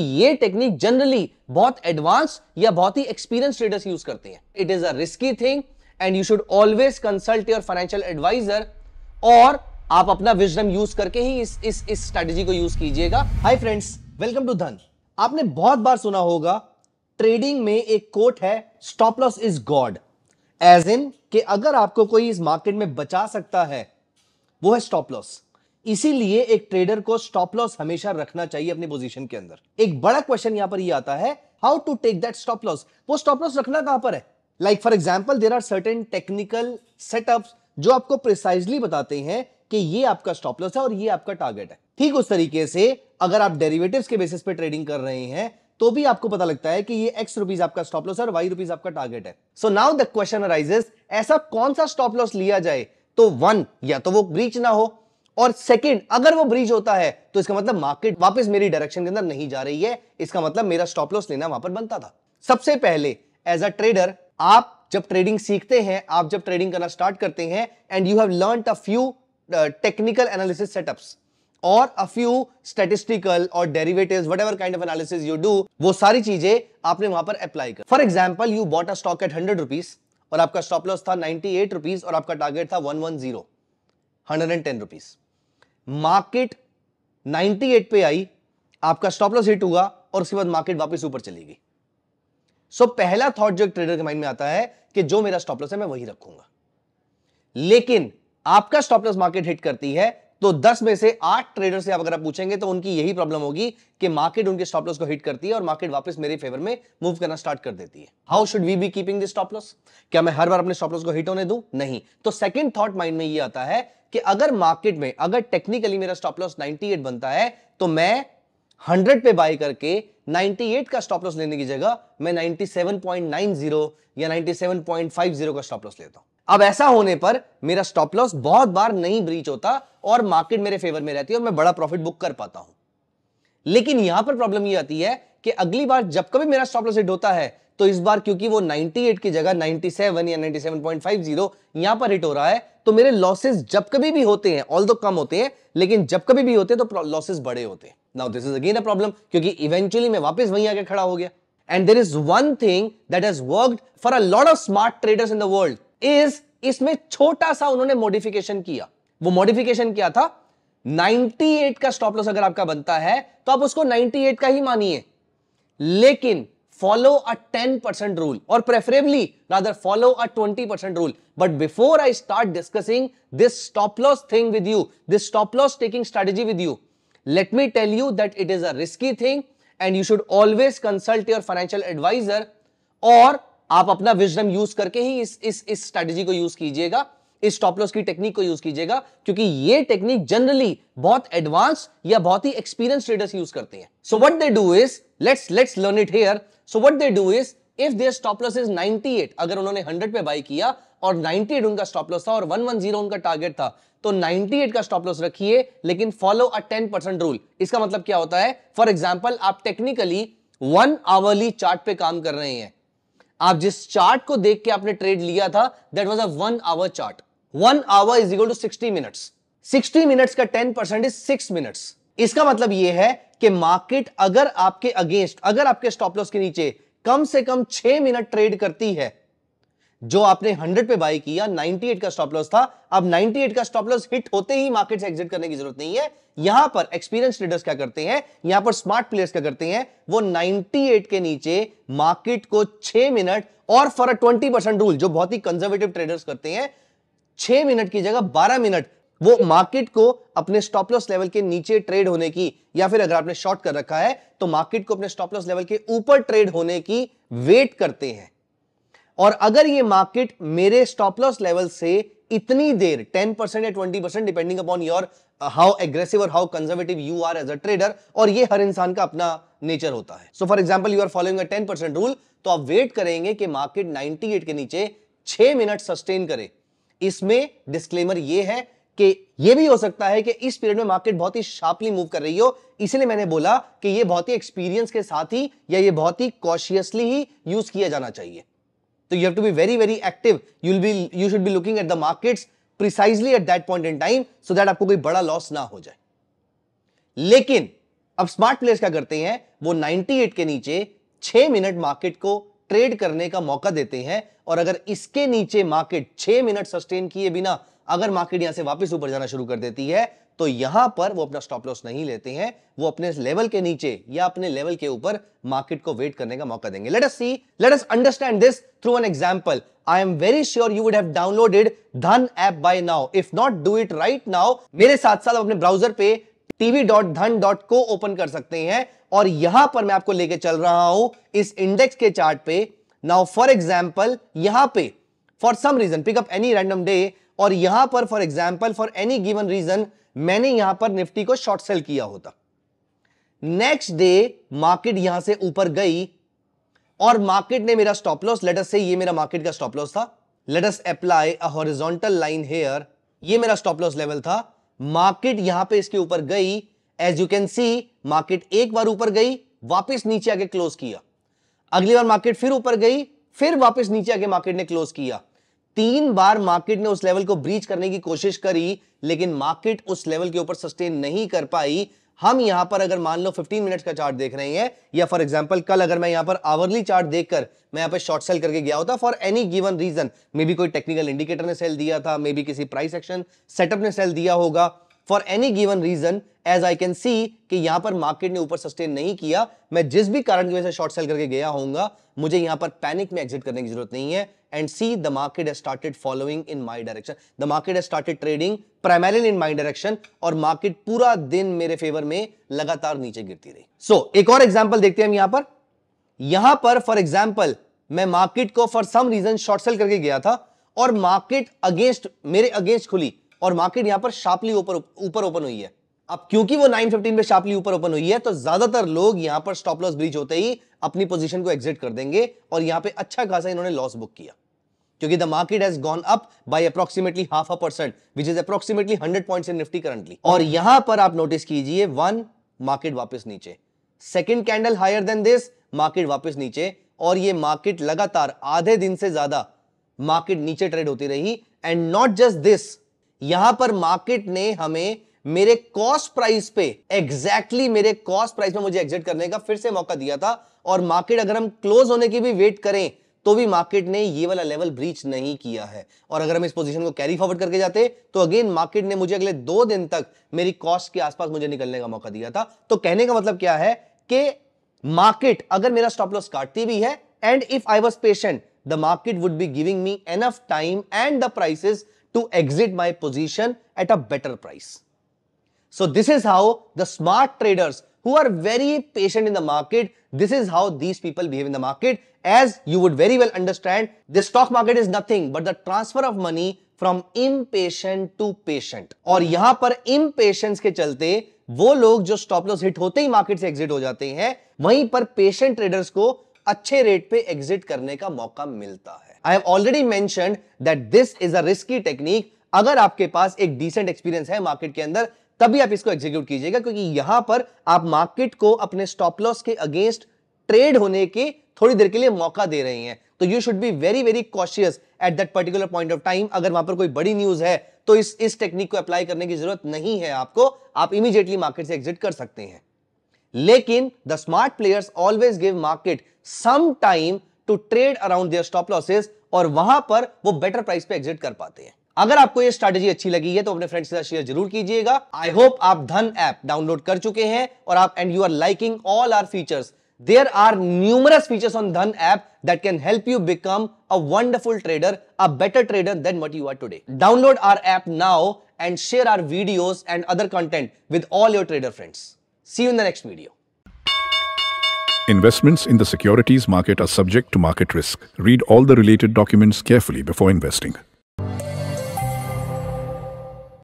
ये technique generally बहुत advance या बहुत ही एक्सपीरियंस ट्रेडर्स यूज करते हैं it is a risky thing and you should always consult your financial advisor और आप अपना विजडम यूज करके ही इस इस इस स्ट्रेटेजी को यूज कीजिएगा हाय फ्रेंड्स वेलकम टू धन आपने बहुत बार सुना होगा ट्रेडिंग में एक कोट है stop loss is god as in कि अगर आपको कोई इस मार्केट में बचा सकता है वो है स्टॉप लॉस इसीलिए एक ट्रेडर को स्टॉप लॉस हमेशा रखना चाहिए अपनी पोजीशन के अंदर एक बड़ा क्वेश्चन यहां पर ये यह आता है how to take that stop loss वो स्टॉप लॉस रखना कहां पर है like for example there are certain technical setup जो आपको प्रिसाइजली बताते हैं कि ये आपका स्टॉप लॉस है और ये आपका टारगेट है ठीक उस तरीके से अगर आप डेरिवेटिव के बेसिस पे ट्रेडिंग कर रहे हैं तो भी आपको पता लगता है कि ये एक्स रुपीज आपका स्टॉप लॉस है और वाई रुपीज आपका टारगेट है so now the question arises ऐसा कौन सा स्टॉप लॉस लिया जाए तो वन या तो वो ब्रीच ना हो और सेकंड अगर वो ब्रिज होता है तो इसका मतलब मार्केट वापस मेरी डायरेक्शन के अंदर नहीं जा रही है इसका मतलब मेरा स्टॉप लॉस लेना वहां पर बनता था सबसे पहले एज अ ट्रेडर आप जब ट्रेडिंग सीखते हैं आप जब ट्रेडिंग करना स्टार्ट करते हैं and you have learn a few technical analysis setups और अ फ्यू स्टेटिस्टिकल और derivatives whatever kind of analysis you do वो सारी चीजें आपने वहां पर अप्लाई कर for example you bought a stock at hundred rupees और आपका स्टॉप लॉस था नाइनटी एट रुपीज और आपका टारगेट था one one zero hundred and ten rupees market ninety eight पे आई आपका स्टॉप लॉस हिट हुआ और उसके बाद मार्केट वापस ऊपर चली गई सो so, पहला थॉट जो एक ट्रेडर के माइंड में आता है कि जो मेरा स्टॉप लॉस है मैं वही रखूंगा लेकिन आपका स्टॉप लॉस मार्केट हिट करती है तो 10 में से 8 ट्रेडर से आप अगर आप पूछेंगे तो उनकी यही प्रॉब्लम होगी कि मार्केट उनके स्टॉप लॉस को हिट करती है और मार्केट वापस मेरे फेवर में मूव करना स्टार्ट कर देती है how should we be keeping this stop loss क्या मैं हर बार अपने स्टॉप लॉस को हिट होने दू नहीं तो सेकंड थॉट माइंड में ये आता है कि अगर मार्केट में अगर टेक्निकली मेरा स्टॉप लॉस नाइनटी बनता है तो मैं 100 पे बाय करके 98 का स्टॉप लॉस लेने की जगह मैं 97.90 या 97.50 का स्टॉप लॉस लेता हूं अब ऐसा होने पर मेरा स्टॉप लॉस बहुत बार नहीं ब्रीच होता और मार्केट मेरे फेवर में रहती है और मैं बड़ा प्रॉफिट बुक कर पाता हूं लेकिन यहां पर प्रॉब्लम यह आती है कि अगली बार जब कभी मेरा स्टॉप लॉस हिट होता है तो इस बार क्योंकि वो 98 की जगह 97 या 97.50 यहां पर हिट हो रहा है तो मेरे लॉसेस जब कभी भी होते हैं ऑल कम होते हैं लेकिन जब कभी भी होते हैं तो लॉसेस बड़े होते हैं now this is again a problem क्योंकि इवेंचुअली मैं वापस वहीं आके खड़ा हो गया and there is one thing that has work for a lot of smart traders in the world is इसमें छोटा सा उन्होंने मॉडिफिकेशन किया वो मॉडिफिकेशन किया था 98 का स्टॉप लॉस अगर आपका बनता है तो आप उसको 98 का ही मानिए लेकिन फॉलो अ 10 परसेंट रूल और preferably rather follow a 20 percent rule but before I start discussing this stop loss thing with you this stop loss taking strategy with you let me tell you that it is a risky thing and you should always consult your financial advisor और आप अपना wisdom use करके ही इस इस इस strategy को use कीजिएगा इस स्टॉप लॉस की टेक्निक को यूज कीजिएगा क्योंकि ये टेक्निक जनरली बहुत एडवांस या बहुत ही एक्सपीरियंस ट्रेडर्स यूज करते हैं so what they do is let's let's learn it here so what they do is if their stop loss is 98 अगर उन्होंने 100 पे बाई किया और 98 उनका स्टॉप लॉस था और 110 उनका टारगेट था तो 98 का स्टॉप लॉस रखिए लेकिन follow a ten percent rule इसका मतलब क्या होता है फॉर एग्जाम्पल आप टेक्निकली वन आवरली चार्ट पे काम कर रहे हैं आप जिस चार्ट को देख के आपने ट्रेड लिया था that was a one hour chart one hour is equal to sixty minutes sixty minutes का ten percent is six minutes इसका मतलब यह है कि मार्केट अगर आपके अगेंस्ट अगर आपके स्टॉप लॉस के नीचे कम से कम छह मिनट ट्रेड करती है जो आपने 100 पे बाय किया 98 का स्टॉप लॉस था अब 98 का स्टॉप लॉस हिट होते ही मार्केट से एग्जिट करने की जरूरत नहीं है यहां पर एक्सपीरियंस लीडर्स क्या करते हैं यहां पर स्मार्ट प्लेयर्स क्या करते हैं वो 98 के नीचे मार्केट को 6 मिनट और फॉर अ 20 परसेंट रूल जो बहुत ही कंजर्वेटिव ट्रेडर्स करते हैं छह मिनट की जगह बारह मिनट वो मार्केट को अपने स्टॉप लॉस लेवल के नीचे ट्रेड होने की या फिर अगर आपने शॉर्ट कर रखा है तो मार्केट को अपने स्टॉप लॉस लेवल के ऊपर ट्रेड होने की वेट करते हैं और अगर ये मार्केट मेरे स्टॉप लॉस लेवल से इतनी देर 10 परसेंट या 20 percent depending upon your how aggressive और how conservative you are as a trader और ये हर इंसान का अपना नेचर होता है so for example you are following a 10 percent rule तो आप वेट करेंगे कि मार्केट 98 के नीचे 6 मिनट सस्टेन करे इसमें डिस्क्लेमर ये है कि ये भी हो सकता है कि इस पीरियड में मार्केट बहुत ही शार्पली मूव कर रही हो इसलिए मैंने बोला कि ये बहुत ही एक्सपीरियंस के साथ ही या ये बहुत ही कॉशियसली ही यूज किया जाना चाहिए तो you have to be very very active you be you should be looking at the markets precisely at that point in time so that आपको कोई बड़ा लॉस ना हो जाए लेकिन अब स्मार्ट प्लेयर्स क्या करते हैं वो 98 के नीचे छह मिनट मार्केट को ट्रेड करने का मौका देते हैं और अगर इसके नीचे मार्केट छह मिनट सस्टेन किए बिना अगर मार्केट यहां से वापस ऊपर जाना शुरू कर देती है तो यहां पर वो अपना स्टॉप लॉस नहीं लेते हैं वो अपने लेवल के नीचे या अपने लेवल के ऊपर मार्केट को वेट करने का मौका देंगे let us see let us understand this through an example I am very sure you would have downloaded Dhan app by now if not do it right now मेरे साथ साथ अपने ब्राउजर पे TV dot Dhan dot co open कर सकते हैं और यहां पर मैं आपको लेके चल रहा हूं इस इंडेक्स के चार्ट पे नाउ फॉर एग्जाम्पल यहां पे for some reason pick up any random day और यहां पर for example for any given reason मैंने यहां पर निफ्टी को शॉर्ट सेल किया होता नेक्स्ट डे मार्केट यहां से ऊपर गई और मार्केट ने मेरा स्टॉप लॉस लेटस से ये मेरा मार्केट का स्टॉप लॉस था let's apply a horizontal line here ये मेरा स्टॉप लॉस लेवल था मार्केट यहां पे इसके ऊपर गई as you can see market एक बार ऊपर गई वापस नीचे आके क्लोज किया अगली बार मार्केट फिर ऊपर गई फिर वापस नीचे आके मार्केट ने क्लोज किया तीन बार मार्केट ने उस लेवल को ब्रीच करने की कोशिश करी लेकिन मार्केट उस लेवल के ऊपर सस्टेन नहीं कर पाई हम यहां पर अगर मान लो 15 मिनट्स का चार्ट देख रहे हैं या फॉर एग्जांपल कल अगर मैं यहां पर आवरली चार्ट देखकर मैं यहां पर शॉर्ट सेल करके गया होता for any given reason maybe कोई टेक्निकल इंडिकेटर ने सेल दिया था मे बी किसी प्राइस एक्शन सेटअप ने सेल दिया होगा for any given reason as I can see कि यहां पर मार्केट ने ऊपर सस्टेन नहीं किया मैं जिस भी कारण की वजह से शॉर्ट सेल करके गया होऊंगा मुझे यहां पर पैनिक में एग्जिट करने की जरूरत नहीं है and see the market has started following in my direction the market has started trading primary in my direction और मार्केट पूरा दिन मेरे फेवर में लगातार नीचे गिरती रही सो so, एक और एग्जाम्पल देखते हैं हम यहां पर यहां पर फॉर एग्जाम्पल मैं मार्केट को for some reason short sell करके गया था और मार्केट अगेंस्ट मेरे अगेंस्ट खुली और मार्केट यहां पर शार्पली ऊपर ऊपर ओपन हुई है अब क्योंकि वो 915 पे शार्पली ऊपर ओपन हुई है तो ज्यादातर लोग यहां पर स्टॉप लॉस ब्रिज होते ही अपनी पोजीशन को एग्जिट कर देंगे और यहां पे अच्छा खासा इन्होंने लॉस बुक किया क्योंकि the market has gone up by approximately half a percent which is approximately hundred point in Nifty currently और यहां पर आप नोटिस कीजिए वन मार्केट वापस नीचे second candle higher than this market वापस नीचे और ये मार्केट लगातार आधे दिन से ज्यादा मार्केट नीचे ट्रेड होती रही एंड नॉट जस्ट दिस यहां पर मार्केट ने हमें मेरे कॉस्ट प्राइस पे एग्जैक्टली exactly मेरे कॉस्ट प्राइस में मुझे एग्जिट करने का फिर से मौका दिया था और मार्केट अगर हम क्लोज होने की भी वेट करें तो भी मार्केट ने ये वाला लेवल ब्रीच नहीं किया है और अगर हम इस पोजीशन को कैरी फॉरवर्ड करके जाते तो अगेन मार्केट ने मुझे अगले दो दिन तक मेरी कॉस्ट के आसपास मुझे निकलने का मौका दिया था तो कहने का मतलब क्या है कि मार्केट अगर मेरा स्टॉप लॉस काटती भी है and if I was patient the market would be giving me enough time and the prices to exit my position at a better price. So this is how the smart traders who are very patient in the market, this is how these people behave in the market. As you would very well understand, the stock market is nothing but the transfer of money from impatient to patient. और यहां पर impatience के चलते वो लोग जो stop loss hit होते ही market से exit हो जाते हैं वहीं पर patient traders को अच्छे rate पे exit करने का मौका मिलता है I have already mentioned that this is a risky technique अगर आपके पास एक डिसेंट एक्सपीरियंस है मार्केट के अंदर तभी आप इसको एग्जीक्यूट कीजिएगा क्योंकि यहां पर आप मार्केट को अपने स्टॉप लॉस के अगेंस्ट ट्रेड होने के थोड़ी देर के लिए मौका दे रहे हैं तो you should be very very cautious at that particular point of time अगर वहां पर कोई बड़ी न्यूज है तो इस इस टेक्निक को अप्लाई करने की जरूरत नहीं है आपको आप इमीडिएटली मार्केट से एग्जिट कर सकते हैं लेकिन the smart players always give market some time to trade around their stop losses और वहां पर वो बेटर प्राइस पे एग्जिट कर पाते हैं अगर आपको ये स्ट्रेटेजी अच्छी लगी है तो अपने फ्रेंड्स के साथ शेयर जरूर कीजिएगा आई होप आप धन ऐप डाउनलोड कर चुके हैं और आप and you are liking all our features there are numerous features on Dhan app that can help you become a wonderful trader a better trader than what you are today download our app now and share our videos and other content with all your trader friends see you in the next video Investments in the securities market are subject to market risk. Read all the related documents carefully before investing.